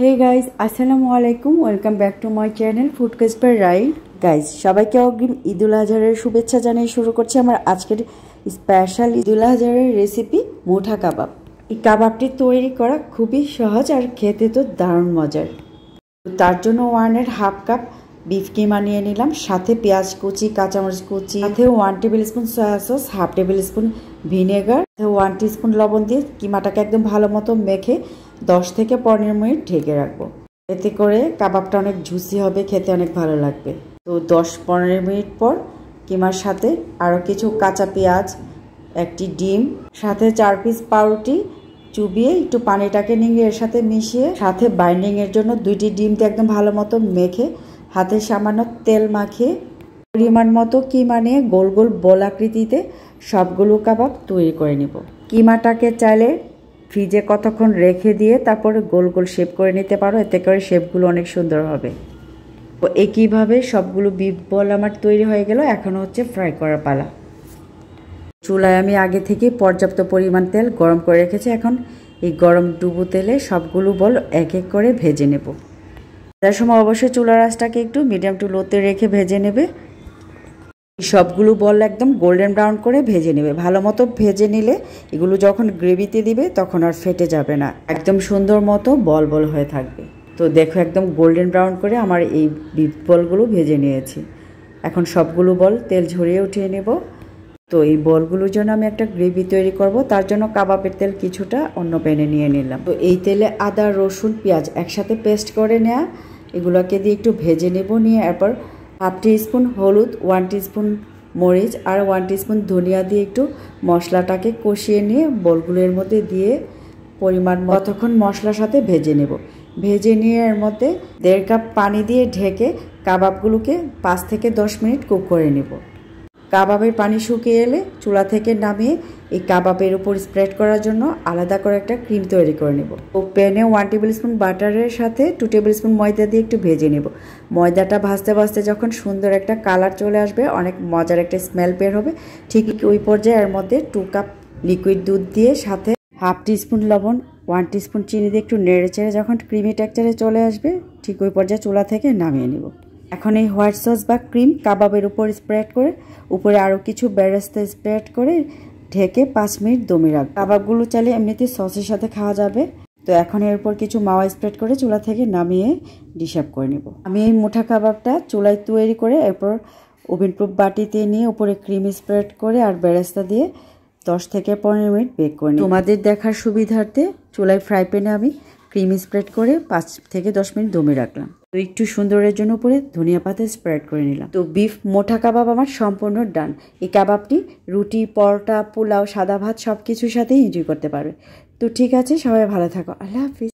হে guys আসসালামু আলাইকুম welcome back to my channel food কাসপার রাইল গাইজ সবাইকে অগ্রিম ঈদুল আজহারের শুভেচ্ছা জানিয়ে শুরু করছি আমার আজকের স্পেশাল ঈদুল আজহারের রেসিপি মুঠা কাবাব এই কাবাবটি তৈরি করা খুবই সহজ আর খেতে তো দারুণ মজার তার জন্য ওয়ান এর হাফ কাপ বিফ কিমা নিয়ে নিলাম সাথে পেঁয়াজ কুচি কাঁচামরিচ কুচি সাথে one tablespoon soya sauce half tablespoon vinegar one spoon লবণ দিয়ে কিমাটাকে একদম ভালো মতো মেখে দশ থেকে পনেরো মিনিট ঢেকে রাখবো এতে করে কাবাবটা অনেক জুসি হবে খেতে অনেক ভালো লাগবে তো দশ পনেরো মিনিট পর কিমার সাথে আরও কিছু কাঁচা পেঁয়াজ একটি ডিম সাথে চার পিস পাউরুটি চুবিয়ে একটু পানিটাকে নিয়ে এর সাথে মিশিয়ে সাথে বাইন্ডিংয়ের জন্য দুইটি ডিমকে একদম ভালো মতো মেখে হাতে সামান্য তেল মাখিয়ে পরিমাণ মতো কিমা নিয়ে গোল গোল বল আকৃতিতে সবগুলো কাবাব তৈরি করে নিব কিমাটাকে চাইলে ফ্রিজে কতক্ষণ রেখে দিয়ে তারপরে গোল গোল শেপ করে নিতে পারো এতে করে শেপগুলো অনেক সুন্দর হবে তো একইভাবে সবগুলো বিপ বল আমার তৈরি হয়ে গেল এখন হচ্ছে ফ্রাই করা পালা চুলায় আমি আগে থেকে পর্যাপ্ত পরিমাণ তেল গরম করে রেখেছি এখন এই গরম ডুবু তেলে সবগুলো বল এক এক করে ভেজে নেবো তার সময় অবশ্যই চুলার আঁচটাকে একটু মিডিয়াম টু লোতে রেখে ভেজে নেবে সবগুলো বল একদম গোল্ডেন ব্রাউন করে ভেজে নেবে ভালো মতো ভেজে নিলে এগুলো যখন গ্রেভিতে দিবে তখন আর ফেটে যাবে না একদম সুন্দর মতো বল বল হয়ে থাকবে তো দেখো একদম গোল্ডেন ব্রাউন করে আমার এই বলগুলো ভেজে নিয়েছি এখন সবগুলো বল তেল ঝরিয়ে উঠিয়ে নেবো তো এই বলগুলোর জন্য আমি একটা গ্রেভি তৈরি করব তার জন্য কাবাবের তেল কিছুটা অন্য প্যানে নিয়ে নিলাম তো এই তেলে আদা রসুন পেঁয়াজ একসাথে পেস্ট করে নেওয়া এগুলোকে দিয়ে একটু ভেজে নেব নিয়ে এরপর হাফ স্পুন হলুদ ওয়ান স্পুন মরিচ আর ওয়ান স্পুন ধনিয়া দিয়ে একটু মশলাটাকে কষিয়ে নিয়ে বলগুলোর মধ্যে দিয়ে পরিমাণ কতক্ষণ মশলার সাথে ভেজে নেব ভেজে নিয়ে এর মধ্যে দেড় কাপ পানি দিয়ে ঢেকে কাবাবগুলোকে পাঁচ থেকে দশ মিনিট কুক করে নেব কাবাবের পানি শুকিয়ে এলে চুলা থেকে নামিয়ে এই কাবাবের উপর স্প্রেড করার জন্য আলাদা করে একটা ক্রিম তৈরি করে নেব ও প্যানে ওয়ান টেবিল স্পুন বাটারের সাথে টু টেবিল স্পুন ময়দা দিয়ে একটু ভেজে নেব ময়দাটা ভাজতে ভাজতে যখন সুন্দর একটা কালার চলে আসবে অনেক মজার একটা স্মেল বের হবে ঠিক ওই পর্যায়ে এর মধ্যে টু কাপ লিকুইড দুধ দিয়ে সাথে হাফ টি স্পুন লবণ ওয়ান স্পুন চিনি দিয়ে একটু নেড়ে চেড়ে যখন ক্রিমি টেক্সচারে চলে আসবে ঠিক ওই পর্যায়ে চুলা থেকে নামিয়ে নেব এখন এই হোয়াইট সস বা ক্রিম কাবাবের উপর স্প্রেড করে উপরে আরও কিছু বেরেস্তা স্প্রেড করে ঢেকে পাঁচ মিনিট দমে রাখ কাবাবগুলো চাইলে এমনিতে সসের সাথে খাওয়া যাবে তো এখন এর উপর কিছু মাওয়া স্প্রেড করে চুলা থেকে নামিয়ে ডিসার্ভ করে নেব আমি এই মুঠা কাবাবটা চুলায় তৈরি করে এরপর ওভেন প্রুফ বাটিতে নিয়ে উপরে ক্রিম স্প্রেড করে আর বেরেস্তা দিয়ে দশ থেকে পনেরো মিনিট বেক করে তোমাদের দেখার সুবিধার্থে চুলায় ফ্রাই প্যানে আমি ক্রিম স্প্রেড করে পাঁচ থেকে দশ মিনিট দমে রাখলাম তো একটু সুন্দরের জন্য উপরে ধনিয়া পাতা স্প্রেড করে নিলাম তো বিফ মোটা কাবাব আমার সম্পূর্ণ ডান এই কাবাবটি রুটি পরোটা পোলাও সাদা ভাত সব কিছুর সাথেই এনজয় করতে পারবে তো ঠিক আছে সবাই ভালো থাকো আল্লাহ হাফিজ